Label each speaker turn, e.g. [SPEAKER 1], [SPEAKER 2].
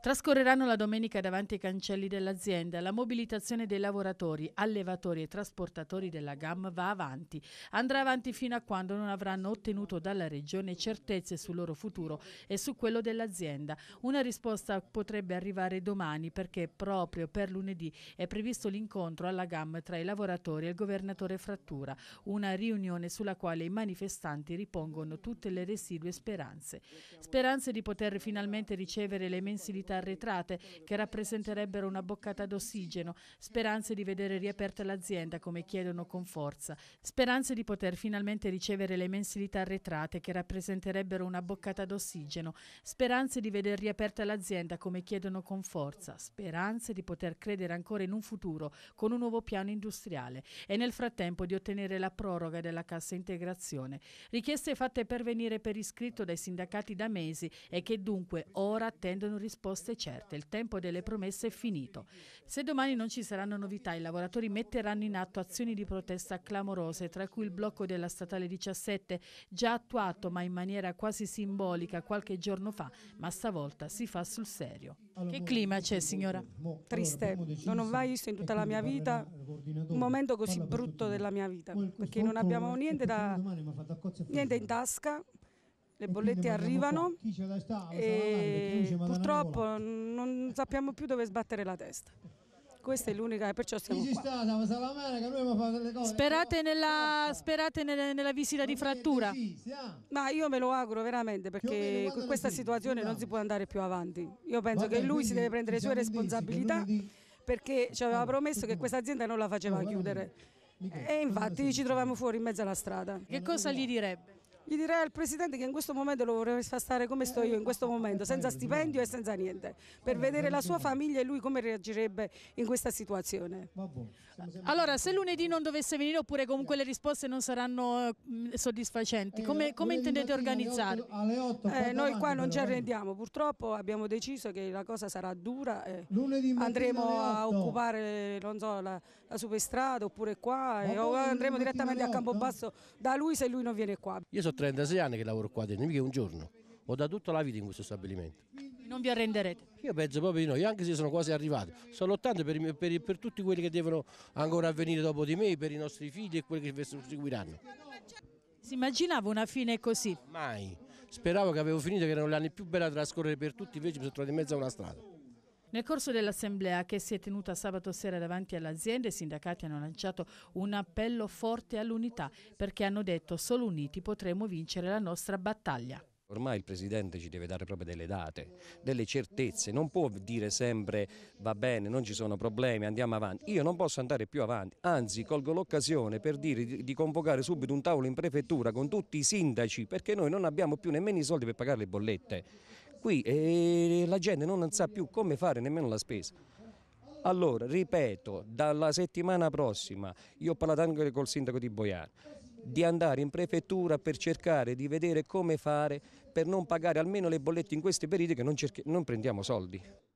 [SPEAKER 1] Trascorreranno la domenica davanti ai cancelli dell'azienda. La mobilitazione dei lavoratori, allevatori e trasportatori della GAM va avanti. Andrà avanti fino a quando non avranno ottenuto dalla Regione certezze sul loro futuro e su quello dell'azienda. Una risposta potrebbe arrivare domani perché proprio per lunedì è previsto l'incontro alla GAM tra i lavoratori e il governatore Frattura, una riunione sulla quale i manifestanti ripongono tutte le residue speranze. Speranze di poter finalmente ricevere le mensilità comunità arretrate che rappresenterebbero una boccata d'ossigeno, speranze di vedere riaperta l'azienda come chiedono con forza, speranze di poter finalmente ricevere le mensilità arretrate che rappresenterebbero una boccata d'ossigeno, speranze di vedere riaperta l'azienda come chiedono con forza, speranze di poter credere ancora in un futuro con un nuovo piano industriale e nel frattempo di ottenere la proroga della cassa integrazione, richieste fatte pervenire per iscritto dai sindacati da mesi e che dunque ora attendono risposte risposte certe. Il tempo delle promesse è finito. Se domani non ci saranno novità, i lavoratori metteranno in atto azioni di protesta clamorose, tra cui il blocco della statale 17, già attuato ma in maniera quasi simbolica qualche giorno fa, ma stavolta si fa sul serio. Che clima c'è signora? Triste, non ho mai visto in tutta la mia
[SPEAKER 2] vita
[SPEAKER 3] un
[SPEAKER 2] momento così brutto della mia vita, perché non abbiamo niente, da, niente in tasca, le bollette arrivano
[SPEAKER 3] e
[SPEAKER 2] purtroppo non sappiamo più dove sbattere la testa. Questa è l'unica, perciò
[SPEAKER 1] siamo qua. Sperate
[SPEAKER 2] nella, sperate nella visita di frattura? Ma io me lo auguro veramente perché con questa situazione non si può andare più avanti. Io penso che lui si deve prendere le sue responsabilità perché ci aveva promesso che questa azienda non la faceva chiudere. E infatti ci troviamo fuori in mezzo alla strada. Che cosa gli direbbe? gli direi al Presidente che in questo momento lo vorrei far stare come sto io in questo momento, senza stipendio e senza niente, per vedere la sua famiglia e lui come reagirebbe in questa situazione.
[SPEAKER 1] Allora, se lunedì non dovesse venire oppure comunque le risposte non saranno mm, soddisfacenti, eh, come, come intendete organizzare?
[SPEAKER 2] Eh, noi qua non ci arrendiamo, purtroppo abbiamo deciso che la cosa sarà dura, eh.
[SPEAKER 1] andremo a
[SPEAKER 2] occupare so, la, la superstrada oppure qua, eh, o andremo direttamente a Campobasso da lui se lui non
[SPEAKER 3] viene qua. Io sono 36 anni che lavoro qua dentro, mica un giorno. Ho da tutta la vita in questo stabilimento.
[SPEAKER 1] Non vi arrenderete?
[SPEAKER 3] Io penso proprio di no, io anche se sono quasi arrivato. Sto lottando per, per, per tutti quelli che devono ancora avvenire dopo di me, per i nostri figli e quelli che seguiranno. Si immaginava una fine così? Mai. Speravo che avevo finito, che era l'anno più bella da trascorrere per tutti, invece mi sono trovato in mezzo a una strada.
[SPEAKER 1] Nel corso dell'assemblea che si è tenuta sabato sera davanti all'azienda, i sindacati hanno lanciato un appello forte all'unità perché hanno detto solo uniti potremo vincere la nostra battaglia.
[SPEAKER 3] Ormai il Presidente ci deve dare proprio delle date, delle certezze, non può dire sempre va bene, non ci sono problemi, andiamo avanti. Io non posso andare più avanti, anzi colgo l'occasione per dire di convocare subito un tavolo in prefettura con tutti i sindaci perché noi non abbiamo più nemmeno i soldi per pagare le bollette qui e la gente non sa più come fare nemmeno la spesa. Allora, ripeto, dalla settimana prossima, io ho parlato anche col sindaco di Boiano, di andare in prefettura per cercare di vedere come fare per non pagare almeno le bollette in questi periodi che non, non prendiamo soldi.